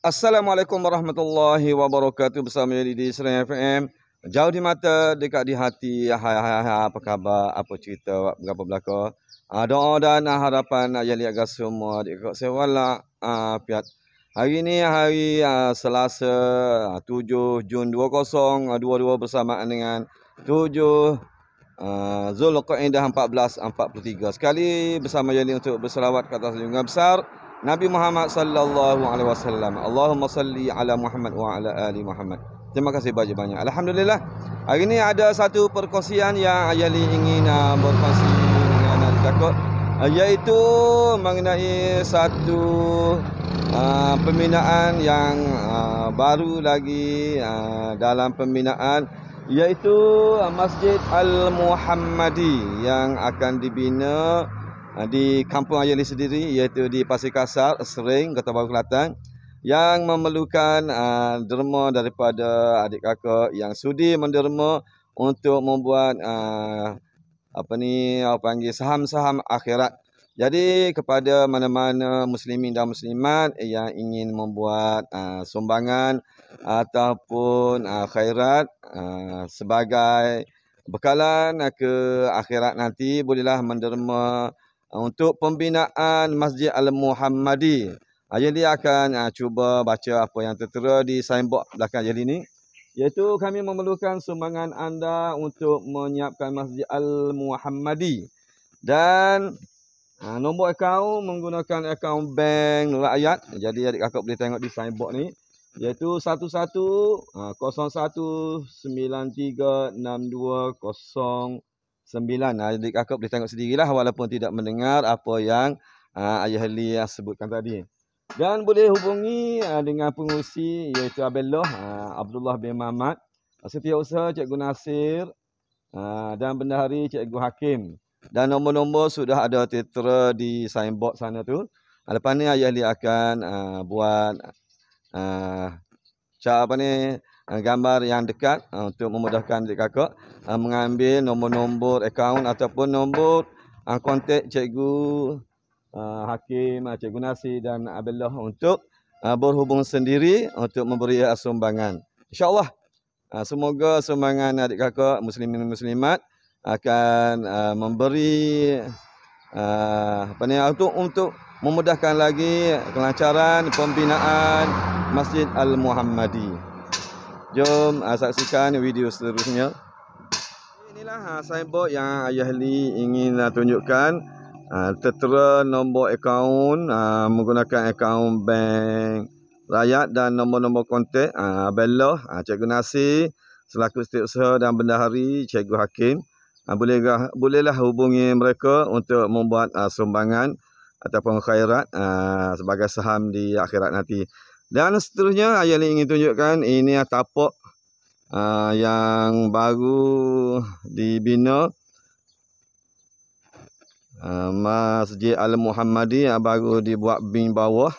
Assalamualaikum warahmatullahi wabarakatuh bersama di di Seraya FM. Jauh di mata, dekat di hati. Hai hai hai, apa khabar? Apa cerita? apa belaka? Uh, doa dan harapan yang lihat semua di kok sewala uh, piat. Hari ini hari uh, Selasa uh, 7 Jun 2022 bersamaan dengan 7 uh, Zulqa'idah 14.43 Sekali bersama Yali untuk berselawat ke atas lingkungan besar Nabi Muhammad sallallahu alaihi wasallam. Allahumma salli ala Muhammad wa ala ali Muhammad. Terima kasih banyak-banyak. Alhamdulillah. Hari ini ada satu perkongsian yang Ayali ingin uh, berkongsi dengan Adik Kakut. Ah, iaitu mengenai satu uh, pembinaan yang uh, baru lagi uh, dalam pembinaan. Iaitu Masjid Al-Muhammadi yang akan dibina... Ah, di kampung ayah ini sendiri iaitu di Pasir Kasar, Sering, Kota Baru Kelantan yang memerlukan uh, derma daripada adik kakak yang sudi menderma untuk membuat uh, apa ni apa panggil saham-saham akhirat. Jadi kepada mana-mana muslimin dan muslimat yang ingin membuat uh, sumbangan ataupun uh, khairat uh, sebagai bekalan ke akhirat nanti bolehlah menderma untuk pembinaan Masjid Al-Muhammadi. Ha, jadi akan ha, cuba baca apa yang tertera di signboard belakang jadi ini. Iaitu kami memerlukan sumbangan anda untuk menyiapkan Masjid Al-Muhammadi. Dan ha, nombor akaun menggunakan akaun bank rakyat. Jadi adik kakak boleh tengok di signboard ni. Iaitu 11 ha, 01 93 62 0 sembilan. Ha, ah, jadi kakak boleh tengok sendirilah walaupun tidak mendengar apa yang ha, Ayah Ali sebutkan tadi. Dan boleh hubungi ha, dengan pengurusi iaitu Abdullah, ha, Abdullah bin Mahmat. Setiausaha Cikgu Nasir ha, dan Bendahari Cikgu Hakim. Dan nombor-nombor sudah ada tertera di signboard sana tu. Ha, lepas ni Ayah Ali akan ha, buat ha, cara ni... Ah, gambar yang dekat uh, untuk memudahkan adik kakak uh, mengambil nombor-nombor akaun ataupun nombor uh, kontak cikgu uh, Hakim, uh, cikgu Nasi dan Abdullah untuk uh, berhubung sendiri untuk memberi sumbangan. InsyaAllah uh, semoga sumbangan adik kakak muslimin muslimat akan uh, memberi uh, apa ni, untuk, untuk memudahkan lagi kelancaran pembinaan Masjid Al-Muhammadi. Jom ah, saksikan video seterusnya. Inilah ah, signboard yang Ayah Lee ingin ah, tunjukkan. Tertera nombor akaun menggunakan akaun bank rakyat dan nombor-nombor kontak. Abelah, Cikgu Nasir, selaku setiausaha dan bendahari Cikgu Hakim. Bolehlah, bolehlah hubungi mereka untuk membuat sumbangan ataupun khairat sebagai saham di akhirat nanti. Dan seterusnya ayah ni ingin tunjukkan ini atapok uh, ah, yang baru dibina uh, Masjid Al Muhammadi yang baru dibuat bin bawah.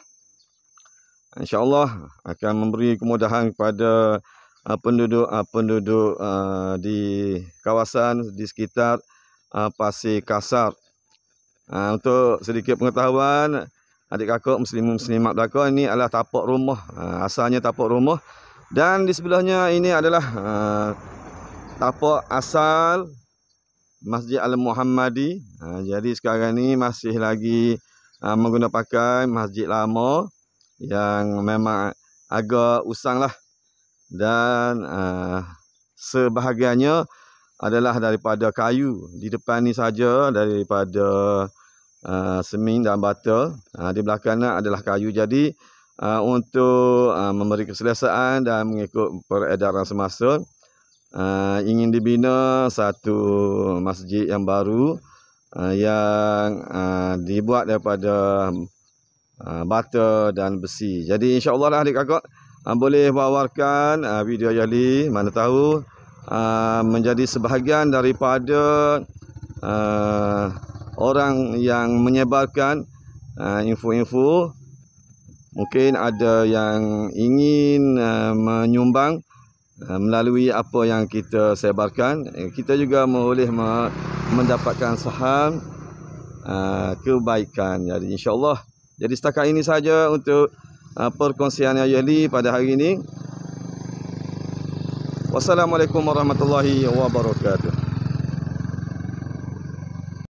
InsyaAllah akan memberi kemudahan kepada penduduk-penduduk ah, uh, uh, di kawasan di sekitar uh, Pasir Kasar. Uh, untuk sedikit pengetahuan, adik kakak muslimin muslimat belaka ini adalah tapak rumah uh, asalnya tapak rumah dan di sebelahnya ini adalah uh, tapak asal Masjid Al-Muhammadi uh, jadi sekarang ini masih lagi uh, menggunakan masjid lama yang memang agak usang lah dan uh, sebahagiannya adalah daripada kayu di depan ni saja daripada uh, Ah, semen dan bata. Ah, di belakangnya adalah kayu. Jadi ah, untuk memberi keselesaan dan mengikut peredaran semasa, ingin dibina satu masjid yang baru yang dibuat daripada bata dan besi. Jadi insyaAllah lah adik-kakak boleh wawarkan video Yali mana tahu menjadi sebahagian daripada Uh, orang yang menyebarkan uh, info-info uh, mungkin ada yang ingin uh, menyumbang uh, melalui apa yang kita sebarkan eh, kita juga boleh me mendapatkan saham uh, kebaikan jadi insyaallah jadi setakat ini saja untuk uh, perkongsian Ayahli pada hari ini Wassalamualaikum warahmatullahi wabarakatuh